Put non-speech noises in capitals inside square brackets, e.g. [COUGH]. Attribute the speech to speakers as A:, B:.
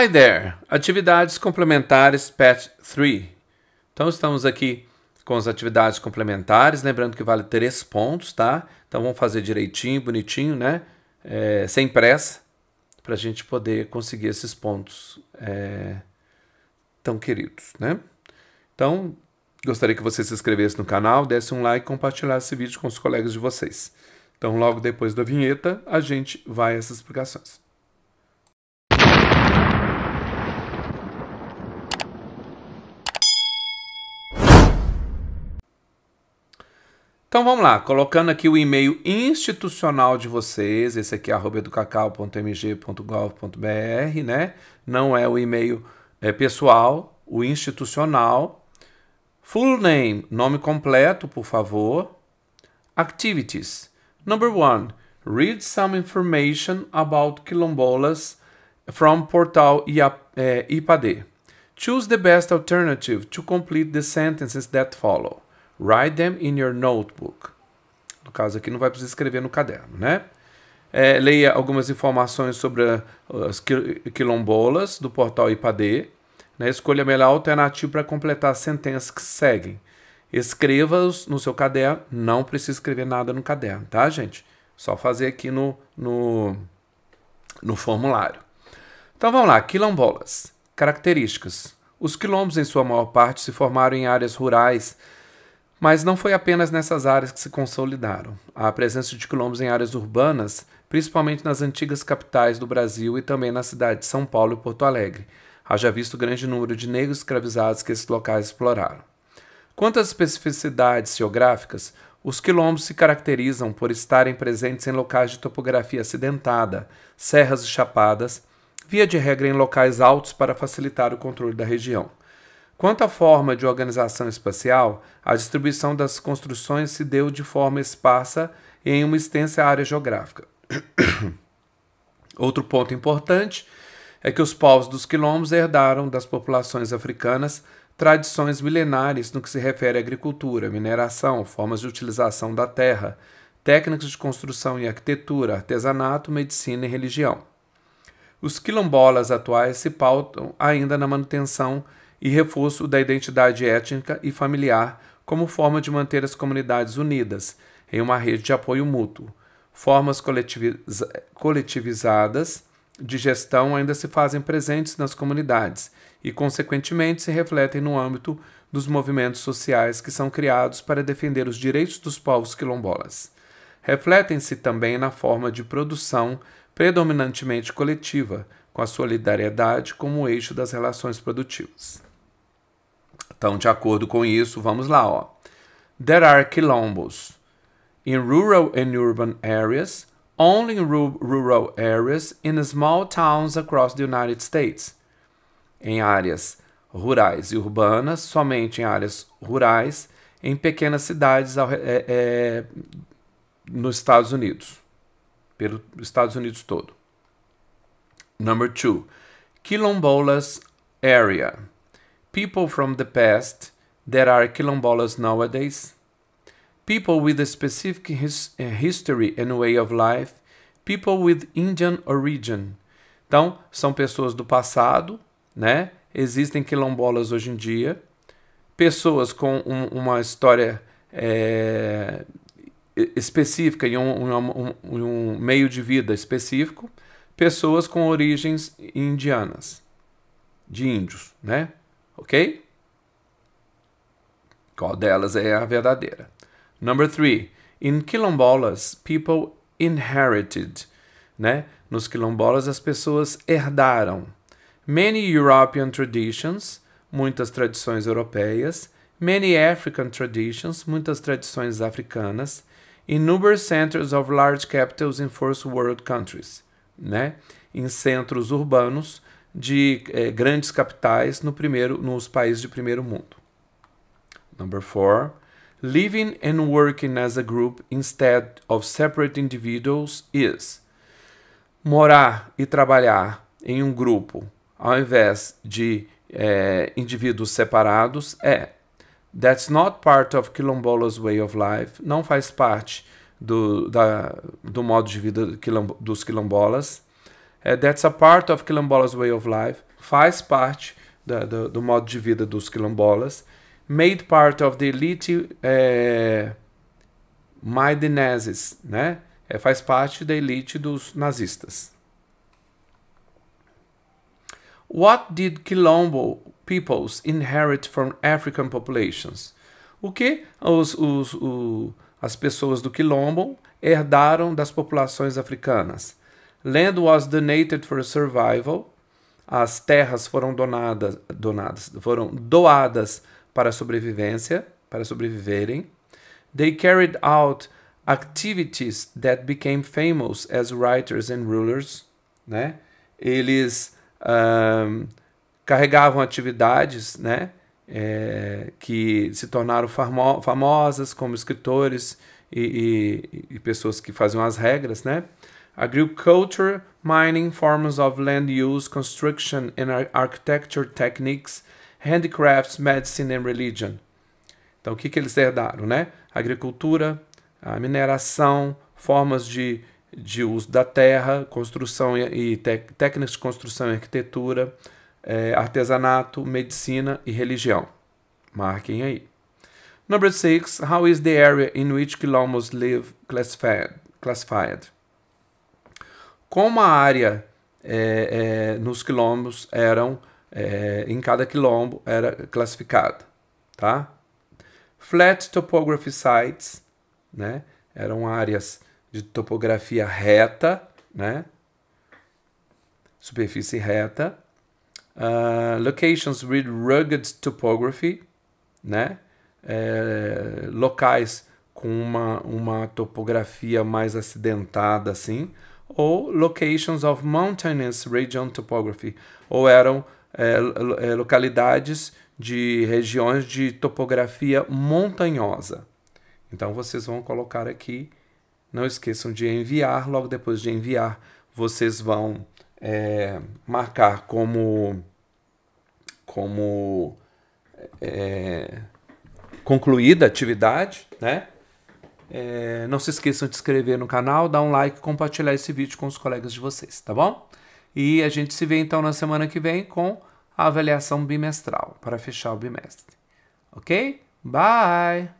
A: Hi there! Atividades complementares Patch 3. Então, estamos aqui com as atividades complementares, lembrando que vale três pontos, tá? Então, vamos fazer direitinho, bonitinho, né? É, sem pressa, para a gente poder conseguir esses pontos é, tão queridos, né? Então, gostaria que você se inscrevesse no canal, desse um like e compartilhasse esse vídeo com os colegas de vocês. Então, logo depois da vinheta, a gente vai a essas explicações. Então vamos lá, colocando aqui o e-mail institucional de vocês, esse aqui é educacau.mg.gov.br, né? Não é o e-mail é, pessoal, o institucional. Full name, nome completo, por favor. Activities. Number one, read some information about quilombolas from portal IPAD. É, Choose the best alternative to complete the sentences that follow. Write them in your notebook. No caso aqui, não vai precisar escrever no caderno, né? É, leia algumas informações sobre eh, as quilombolas do portal IPAD. Né? Escolha a melhor alternativa para completar as sentenças que seguem. Escreva-os no seu caderno. Não precisa escrever nada no caderno, tá, gente? Só fazer aqui no, no, no formulário. Então vamos lá, quilombolas. Características. Os quilombos, em sua maior parte, se formaram em áreas rurais mas não foi apenas nessas áreas que se consolidaram. A presença de quilombos em áreas urbanas, principalmente nas antigas capitais do Brasil e também na cidade de São Paulo e Porto Alegre, haja visto o grande número de negros escravizados que esses locais exploraram. Quanto às especificidades geográficas, os quilombos se caracterizam por estarem presentes em locais de topografia acidentada, serras e chapadas, via de regra em locais altos para facilitar o controle da região. Quanto à forma de organização espacial, a distribuição das construções se deu de forma esparsa em uma extensa área geográfica. [COUGHS] Outro ponto importante é que os povos dos quilombos herdaram das populações africanas tradições milenares no que se refere à agricultura, mineração, formas de utilização da terra, técnicas de construção e arquitetura, artesanato, medicina e religião. Os quilombolas atuais se pautam ainda na manutenção e reforço da identidade étnica e familiar como forma de manter as comunidades unidas em uma rede de apoio mútuo. Formas coletiviza coletivizadas de gestão ainda se fazem presentes nas comunidades e, consequentemente, se refletem no âmbito dos movimentos sociais que são criados para defender os direitos dos povos quilombolas. Refletem-se também na forma de produção predominantemente coletiva, com a solidariedade como eixo das relações produtivas. Então, de acordo com isso, vamos lá, ó. There are quilombos in rural and urban areas, only in ru rural areas in small towns across the United States. Em áreas rurais e urbanas, somente em áreas rurais, em pequenas cidades ao, é, é, nos Estados Unidos, pelos Estados Unidos todo. Number two, Quilombolas area people from the past that are quilombolas nowadays, people with a specific his, eh, history and way of life, people with Indian origin. Então, são pessoas do passado, né? Existem quilombolas hoje em dia, pessoas com um, uma história é, específica e um, um, um meio de vida específico, pessoas com origens indianas, de índios, né? ok? Qual delas é a verdadeira? Number three, in quilombolas, people inherited, né? Nos quilombolas as pessoas herdaram. Many European traditions, muitas tradições europeias, many African traditions, muitas tradições africanas, in urban centers of large capitals in first world countries, né? Em centros urbanos de eh, grandes capitais no primeiro, nos países de primeiro mundo. Number four, living and working as a group instead of separate individuals is morar e trabalhar em um grupo ao invés de eh, indivíduos separados é that's not part of Quilombola's way of life, não faz parte do, da, do modo de vida dos quilombolas. É, that's a part of Quilombola's way of life, faz parte da, do, do, modo de vida dos quilombolas, made part of the elite é, né? É, faz parte da elite dos nazistas. What did Quilombo peoples inherit from African populations? O que os, os, o, as pessoas do Quilombo herdaram das populações africanas? Land was donated for survival. As terras foram donadas, donadas, foram doadas para sobrevivência, para sobreviverem. They carried out activities that became famous as writers and rulers, né? Eles um, carregavam atividades, né? É, que se tornaram famo famosas como escritores e, e, e pessoas que faziam as regras, né? agriculture, mining, forms of land use, construction and architecture techniques, handicrafts, medicine and religion. Então, o que, que eles herdaram, né? Agricultura, a mineração, formas de, de uso da terra, construção e, e tec, técnicas de construção e arquitetura, é, artesanato, medicina e religião. Marquem aí. Number six How is the area in which Quilombos live classified? classified? como a área é, é, nos quilombos eram, é, em cada quilombo era classificada, tá? Flat topography sites, né? Eram áreas de topografia reta, né? Superfície reta. Uh, locations with rugged topography, né? É, locais com uma, uma topografia mais acidentada, assim ou Locations of Mountainous Region Topography, ou eram é, é, localidades de regiões de topografia montanhosa. Então vocês vão colocar aqui, não esqueçam de enviar, logo depois de enviar, vocês vão é, marcar como, como é, concluída a atividade, né? É, não se esqueçam de se inscrever no canal, dar um like, compartilhar esse vídeo com os colegas de vocês, tá bom? E a gente se vê então na semana que vem com a avaliação bimestral para fechar o bimestre. Ok? Bye!